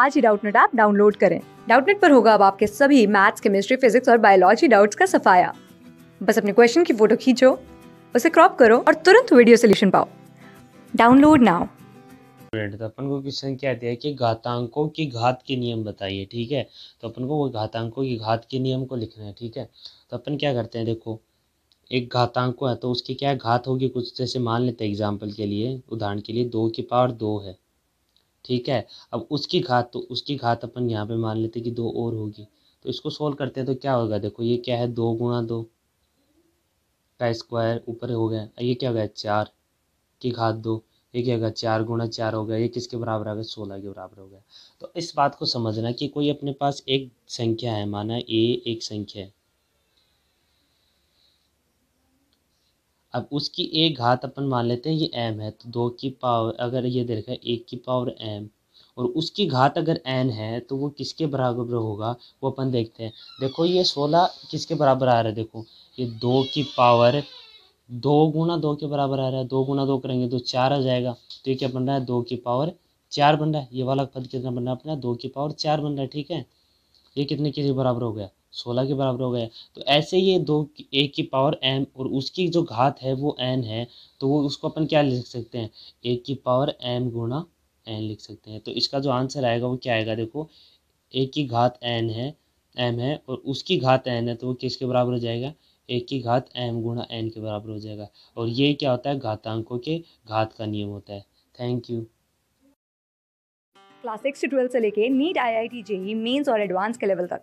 आज ही Doubtnut app download करें डाउटनेट पर होगा अब आपके सभी मैथ्स केमिस्ट्री फिजिक्स और बायोलॉजी डाउट्स का सफाया बस अपने क्वेश्चन की फोटो खींचो उसे क्रॉप करो और तुरंत वीडियो सोल्यूशन पाओ डाउनलोड तो नाउ अपन को क्वेश्चन क्या दिया कि घातांकों की घात के नियम बताइए ठीक है तो अपन को वो घातांकों की घात के नियम को लिखना है ठीक है तो अपन क्या करते हैं देखो एक घातांक है तो उसकी क्या घात होगी कुछ जैसे मान लेते हैं एग्जाम्पल के लिए उदाहरण के लिए दो की पावर दो है ठीक है अब उसकी घात तो उसकी घात अपन यहाँ पे मान लेते कि दो और होगी तो इसको सोल्व करते हैं तो क्या होगा देखो ये क्या है दो गुणा दो का स्क्वायर ऊपर हो गया ये क्या हो गया चार की घात दो ये क्या होगा चार गुणा चार हो गया ये किसके बराबर आ गया सोलह के बराबर हो गया तो इस बात को समझना कि कोई अपने पास एक संख्या है माना ए एक संख्या है अब उसकी एक घात अपन मान लेते हैं ये एम है तो दो की पावर अगर ये देखा एक की पावर एम और उसकी घात अगर एन है तो वो किसके बराबर होगा वो अपन देखते हैं देखो ये सोलह किसके बराबर आ रहा है देखो ये दो की पावर दो गुना दो के बराबर आ रहा है दो गुना दो करेंगे तो चार आ जाएगा तो ये क्या बन रहा है दो की पावर चार बन रहा है ये वाला पद कितना बन रहा है अपना दो की पावर चार बन रहा है ठीक है ये कितने के बराबर हो गया सोलह के बराबर हो गया तो ऐसे ये दो ए की पावर एम और उसकी जो घात है वो एन है तो वो उसको अपन क्या लिख सकते हैं ए की पावर एम गुणा एन लिख सकते हैं तो इसका जो आंसर आएगा वो क्या आएगा देखो ए की घात एन है एम है और उसकी घात एन है तो वो किसके बराबर हो जाएगा ए की घात एम गुणा एन के बराबर हो जाएगा और ये क्या होता है घातांकों के घात का नियम होता है थैंक यू क्लास सिक्स से से लेके NEET I I T JEE mains और एडवांस के लेवल तक